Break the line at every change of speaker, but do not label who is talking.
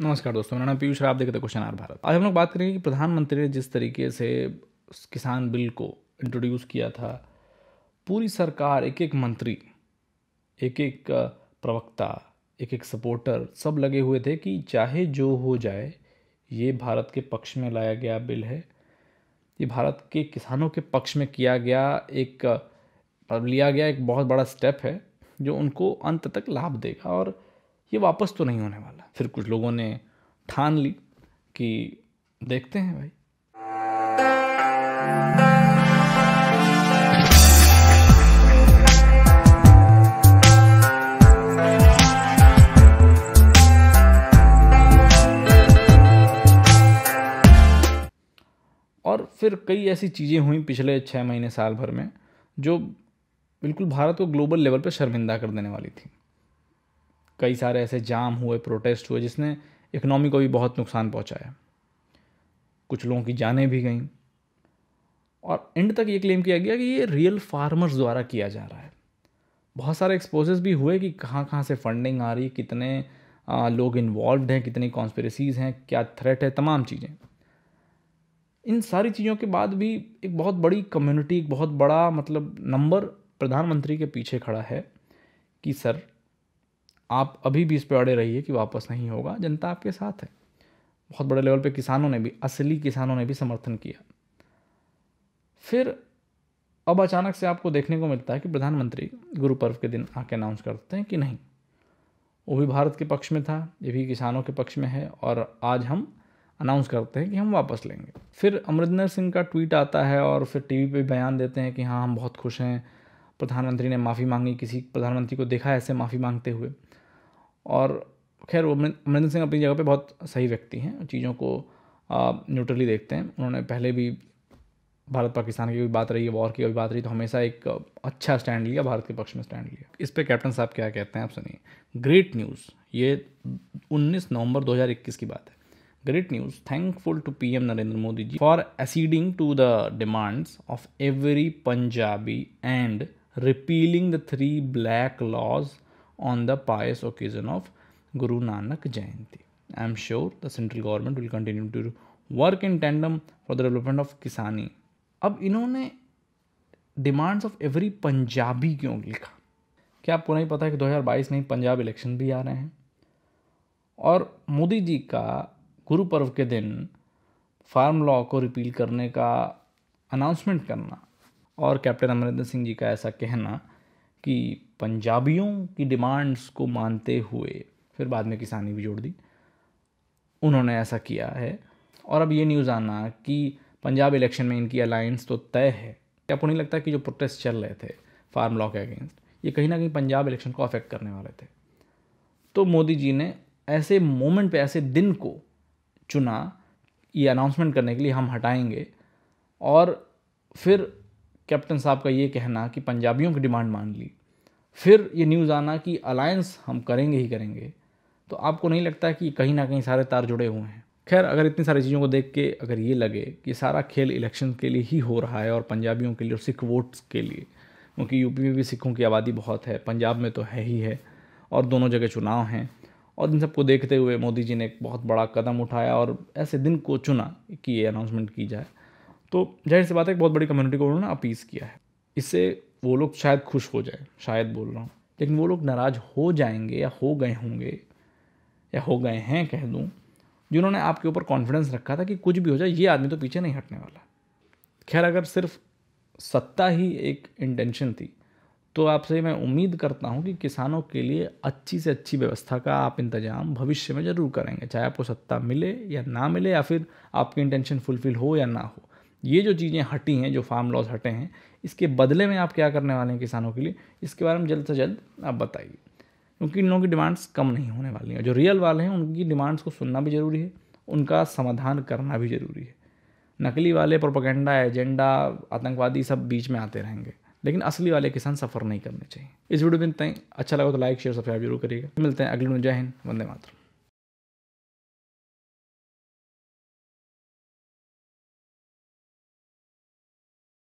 नमस्कार दोस्तों मेरा नाम पीयूष आप देखते हैं क्वेश्चन आर भारत आज हम लोग बात करेंगे कि प्रधानमंत्री ने जिस तरीके से किसान बिल को इंट्रोड्यूस किया था पूरी सरकार एक एक मंत्री एक एक प्रवक्ता एक एक सपोर्टर सब लगे हुए थे कि चाहे जो हो जाए ये भारत के पक्ष में लाया गया बिल है ये भारत के किसानों के पक्ष में किया गया एक मतलब लिया गया एक बहुत बड़ा स्टेप है जो उनको अंत तक लाभ देगा और ये वापस तो नहीं होने वाला फिर कुछ लोगों ने ठान ली कि देखते हैं भाई और फिर कई ऐसी चीज़ें हुई पिछले छः महीने साल भर में जो बिल्कुल भारत को ग्लोबल लेवल पर शर्मिंदा कर देने वाली थी कई सारे ऐसे जाम हुए प्रोटेस्ट हुए जिसने इकनॉमी को भी बहुत नुकसान पहुंचाया कुछ लोगों की जानें भी गईं और एंड तक ये क्लेम किया गया कि ये रियल फार्मर्स द्वारा किया जा रहा है बहुत सारे एक्सपोजेस भी हुए कि कहाँ कहाँ से फंडिंग आ रही कितने लोग इन्वॉल्व हैं कितनी कॉन्स्परेसीज़ हैं क्या थ्रेट है तमाम चीज़ें इन सारी चीज़ों के बाद भी एक बहुत बड़ी कम्युनिटी एक बहुत बड़ा मतलब नंबर प्रधानमंत्री के पीछे खड़ा है कि सर आप अभी भी इस पर अड़े रहिए कि वापस नहीं होगा जनता आपके साथ है बहुत बड़े लेवल पे किसानों ने भी असली किसानों ने भी समर्थन किया फिर अब अचानक से आपको देखने को मिलता है कि प्रधानमंत्री गुरु पर्व के दिन आके अनाउंस करते हैं कि नहीं वो भी भारत के पक्ष में था ये भी किसानों के पक्ष में है और आज हम अनाउंस करते हैं कि हम वापस लेंगे फिर अमरिंदर सिंह का ट्वीट आता है और फिर टीवी पे बयान देते हैं कि हाँ हम बहुत खुश हैं प्रधानमंत्री ने माफ़ी मांगी किसी प्रधानमंत्री को देखा ऐसे माफ़ी मांगते हुए और खैर वो अमरिंदर सिंह अपनी जगह पे बहुत सही व्यक्ति हैं चीज़ों को न्यूट्रली देखते हैं उन्होंने पहले भी भारत पाकिस्तान की भी बात रही है वॉर की भी बात रही तो हमेशा एक अच्छा स्टैंड लिया भारत के पक्ष में स्टैंड लिया इस पर कैप्टन साहब क्या कहते हैं आप सुनिए ग्रेट न्यूज़ ये 19 नवंबर 2021 की बात है news thankful to P M Narendra Modi ji for acceding to the demands of every Punjabi and repealing the three black laws on the pious occasion of Guru Nanak Jayanti. I am sure the central government will continue to work in tandem for the development of Kisani. अब इन्होंने demands of every Punjabi क्यों लिखा क्या आपको नहीं पता है कि 2022 में ही पंजाब इलेक्शन भी आ रहे हैं और मोदी जी का गुरु पर्व के दिन फार्म लॉ को रिपील करने का अनाउंसमेंट करना और कैप्टन अमरिंदर सिंह जी का ऐसा कहना कि पंजाबियों की डिमांड्स को मानते हुए फिर बाद में किसानी भी जोड़ दी उन्होंने ऐसा किया है और अब ये न्यूज़ आना कि पंजाब इलेक्शन में इनकी अलायंस तो तय है क्या आपको नहीं लगता कि जो प्रोटेस्ट चल रहे थे फार्म लॉ के अगेंस्ट ये कहीं ना कहीं पंजाब इलेक्शन को अफेक्ट करने वाले थे तो मोदी जी ने ऐसे मोमेंट पे ऐसे दिन को चुना ये अनाउंसमेंट करने के लिए हम हटाएंगे और फिर कैप्टन साहब का ये कहना कि पंजाबियों की डिमांड मान ली फिर ये न्यूज़ आना कि अलायंस हम करेंगे ही करेंगे तो आपको नहीं लगता कि कहीं ना कहीं सारे तार जुड़े हुए हैं खैर अगर इतनी सारी चीज़ों को देख के अगर ये लगे कि सारा खेल इलेक्शन के लिए ही हो रहा है और पंजाबियों के लिए और सिख वोट्स के लिए क्योंकि यूपी में भी सिखों की आबादी बहुत है पंजाब में तो है ही है और दोनों जगह चुनाव हैं और इन सबको देखते हुए मोदी जी ने एक बहुत बड़ा कदम उठाया और ऐसे दिन को चुना कि ये अनाउंसमेंट की जाए तो जाहिर सी बात है बहुत बड़ी कम्युनिटी को उन्होंने अपीस किया है इससे वो लोग शायद खुश हो जाए शायद बोल रहा हूँ लेकिन वो लोग नाराज़ हो जाएंगे या हो गए होंगे या हो गए हैं कह दूँ जिन्होंने आपके ऊपर कॉन्फिडेंस रखा था कि कुछ भी हो जाए ये आदमी तो पीछे नहीं हटने वाला खैर अगर सिर्फ सत्ता ही एक इंटेंशन थी तो आपसे मैं उम्मीद करता हूँ कि किसानों के लिए अच्छी से अच्छी व्यवस्था का आप इंतजाम भविष्य में ज़रूर करेंगे चाहे आपको सत्ता मिले या ना मिले या फिर आपकी इंटेंशन फुलफ़िल हो या ना हो ये जो चीज़ें हटी हैं जो फार्म लॉस हटे हैं इसके बदले में आप क्या करने वाले हैं किसानों के लिए इसके बारे में जल्द से जल्द आप बताइए क्योंकि इन लोगों की डिमांड्स कम नहीं होने वाली हैं जो रियल वाले हैं उनकी डिमांड्स को सुनना भी ज़रूरी है उनका समाधान करना भी ज़रूरी है नकली वाले प्रोपोगेंडा एजेंडा आतंकवादी सब बीच में आते रहेंगे लेकिन असली वाले किसान सफ़र नहीं करने चाहिए इस वीडियो में इतना ही अच्छा लगा तो लाइक शेयर सब्सक्राइब जरूर करिएगा मिलते हैं अगले जय हिंद वंदे मातरम